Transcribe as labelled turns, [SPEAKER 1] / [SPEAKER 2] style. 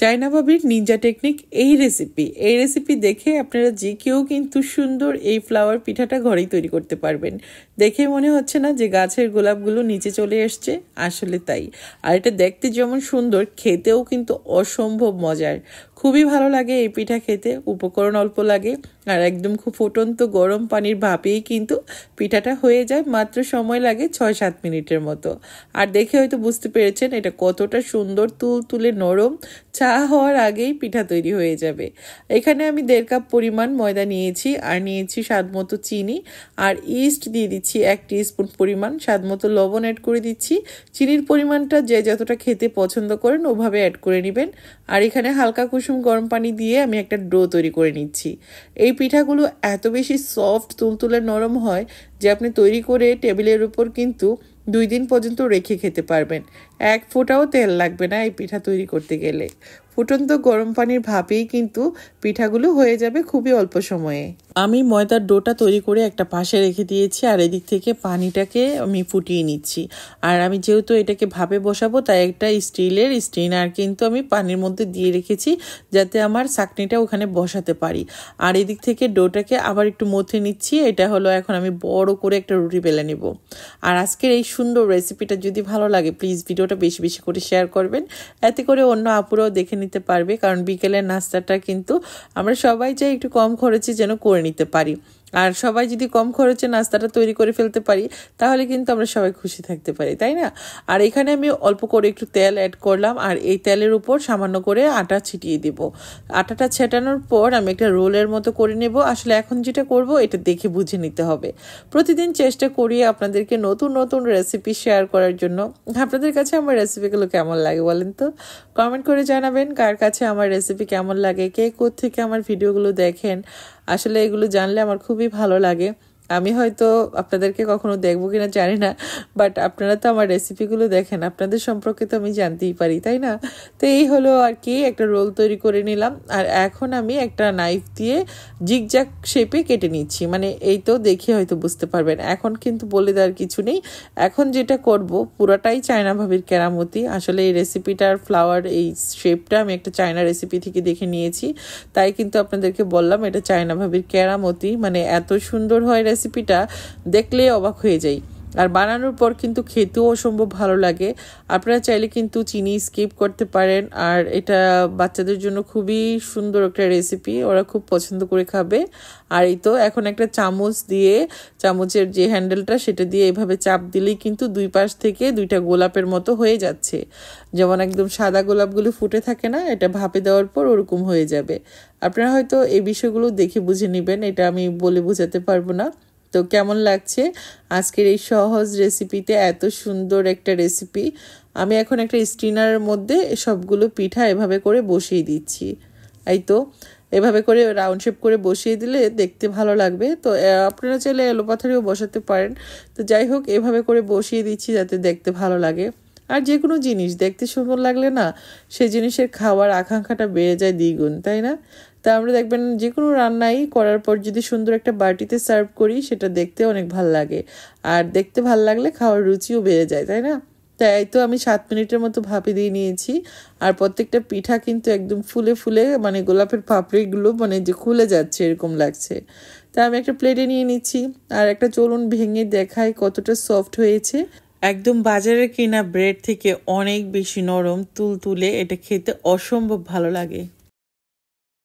[SPEAKER 1] China বাবির ninja technique এই recipe এই রেসিপি দেখে আপনারা যে কেউ কিন্তু সুন্দর এই ফ্লাওয়ার পিঠাটা ঘরেই তৈরি করতে পারবেন দেখে মনে হচ্ছে না যে গাছের গোলাপগুলো নিচে চলে এসছে আসলে তাই আর এটা দেখতে যেমন সুন্দর খেতেও কিন্তু অসম্ভব মজার খুবই ভালো লাগে এই পিঠা খেতে উপকরণ অল্প লাগে আর একদম খুব ফুটন্ত গরম পানির ভাপেই কিন্তু পিঠাটা হয়ে যায় মাত্র সময় লাগে ছয় সাত মিনিটের মতো আর দেখে হয়তো বুঝতে পেরেছেন এটা কতটা সুন্দর তুল তুলে নরম চা হওয়ার আগেই পিঠা তৈরি হয়ে যাবে এখানে আমি দেড় কাপ পরিমাণ ময়দা নিয়েছি আর নিয়েছি স্বাদমতো চিনি আর ইস্ট দিয়ে দিচ্ছি এক স্পুন পরিমাণ স্বাদমতো লবণ অ্যাড করে দিচ্ছি চিনির পরিমাণটা যে যতটা খেতে পছন্দ করেন ওভাবে অ্যাড করে নেবেন আর এখানে হালকা কুসুম গরম পানি দিয়ে আমি একটা ডো তৈরি করে নিচ্ছি এই পিঠাগুলো এত বেশি সফট তুলতুলে নরম হয় যে আপনি তৈরি করে টেবিলের উপর কিন্তু দুই দিন পর্যন্ত রেখে খেতে পারবেন এক ফোঁটাও তেল লাগবে না এই পিঠা তৈরি করতে গেলে ফুটন্ত গরম পানির ভাপেই কিন্তু পিঠাগুলো হয়ে যাবে খুবই অল্প সময়ে আমি ময়দার ডোটা তৈরি করে একটা পাশে রেখে দিয়েছি আর এদিক থেকে পানিটাকে আমি ফুটিয়ে নিচ্ছি আর আমি যেহেতু এটাকে ভাপে বসাবো তাই একটা স্টিলের স্টিনার কিন্তু আমি পানির মধ্যে দিয়ে রেখেছি যাতে আমার চাকনিটা ওখানে বসাতে পারি আর এদিক থেকে ডোটাকে আবার একটু মথে নিচ্ছি এটা হলো এখন আমি বড় করে একটা রুটি বেলে নেব আর আজকের এই সুন্দর রেসিপিটা যদি ভালো লাগে প্লিজ ভিডিওটা বেশি বেশি করে শেয়ার করবেন এতে করে অন্য আপুরাও দেখে নিচ্ছে নিতে পারবে কারণ বিকেলের নাস্তাটা কিন্তু আমরা সবাই চাই একটু কম খরচে যেন করে নিতে পারি আর সবাই যদি কম খরচে নাস্তাটা তৈরি করে ফেলতে পারি তাহলে কিন্তু আমরা সবাই খুশি থাকতে পারি তাই না আর এখানে আমি অল্প করে একটু তেল অ্যাড করলাম আর এই তেলের উপর সামান্য করে আটা ছিটিয়ে দেবো আটাটা ছেটানোর পর আমি একটা রোলের মতো করে নেব আসলে এখন যেটা করব এটা দেখে বুঝে নিতে হবে প্রতিদিন চেষ্টা করি আপনাদেরকে নতুন নতুন রেসিপি শেয়ার করার জন্য আপনাদের কাছে আমার রেসিপিগুলো কেমন লাগে বলেন তো কমেন্ট করে জানাবেন কার কাছে আমার রেসিপি কেমন লাগে কে কোথেকে আমার ভিডিওগুলো দেখেন আসলে এগুলো জানলে আমার খুবই ভালো লাগে আমি হয়তো আপনাদেরকে কখনো দেখবো কিনা জানি না বাট আপনারা তো আমার রেসিপিগুলো দেখেন আপনাদের সম্পর্কে তো আমি জানতেই পারি তাই না তো এই হলো আর কি একটা রোল তৈরি করে নিলাম আর এখন আমি একটা নাইফ দিয়ে জিগজাক শেপে কেটে নিচ্ছি মানে এই তো দেখে হয়তো বুঝতে পারবেন এখন কিন্তু বলে দেওয়ার কিছু নেই এখন যেটা করব পুরাটাই চায়না ভাবির কেরামতি আসলে এই রেসিপিটার ফ্লাওয়ার এই শেপটা আমি একটা চায়না রেসিপি থেকে দেখে নিয়েছি তাই কিন্তু আপনাদেরকে বললাম এটা চায়না ভাবির কেরামতি মানে এত সুন্দর হয় রেসিপিটা দেখলে অবাক হয়ে যাই আর বানানোর পর কিন্তু খেতেও অসম্ভব ভালো লাগে আপনারা চাইলে কিন্তু চিনি স্কিপ করতে পারেন আর এটা বাচ্চাদের জন্য খুবই সুন্দর একটা রেসিপি ওরা খুব পছন্দ করে খাবে আর এই তো এখন একটা চামচ দিয়ে চামচের যে হ্যান্ডেলটা সেটা দিয়ে এভাবে চাপ দিলেই কিন্তু দুই পাশ থেকে দুইটা গোলাপের মতো হয়ে যাচ্ছে যেমন একদম সাদা গোলাপগুলো ফুটে থাকে না এটা ভাপে দেওয়ার পর ওরকম হয়ে যাবে আপনারা হয়তো এই বিষয়গুলো দেখে বুঝে নেবেন এটা আমি বলে বোঝাতে পারবো না তো কেমন লাগছে আজকের এই সহজ রেসিপিতে এত সুন্দর একটা রেসিপি আমি এখন একটা স্টিনারের মধ্যে সবগুলো পিঠা এভাবে করে বসিয়ে দিচ্ছি এই তো এভাবে করে রাউন্ড শেপ করে বসিয়ে দিলে দেখতে ভালো লাগবে তো আপনারা চাইলে এলোপাথারিও বসাতে পারেন তো যাই হোক এভাবে করে বসিয়ে দিচ্ছি যাতে দেখতে ভালো লাগে আর যে কোনো জিনিস দেখতে সুন্দর লাগলে না সে জিনিসের খাওয়ার আকাঙ্ক্ষাটা বেড়ে যায় দ্বিগুণ তাই না তা আমরা দেখবেন যে কোনো রান্নাই করার পর যদি সুন্দর একটা বাটিতে সার্ভ করি সেটা দেখতে অনেক ভাল লাগে আর দেখতে ভাল লাগলে খাওয়ার রুচিও বেড়ে যায় তাই না তাই তো আমি সাত মিনিটের মতো ভাপে দিয়ে নিয়েছি আর প্রত্যেকটা পিঠা কিন্তু একদম ফুলে ফুলে মানে গোলাপের পাপড়িগুলো মানে যে খুলে যাচ্ছে এরকম লাগছে তা আমি একটা প্লেটে নিয়ে নিচ্ছি আর একটা চলুন ভেঙে দেখাই কতটা সফট হয়েছে একদম বাজারে কেনা ব্রেড থেকে অনেক বেশি নরম তুলতুলে এটা খেতে অসম্ভব ভালো লাগে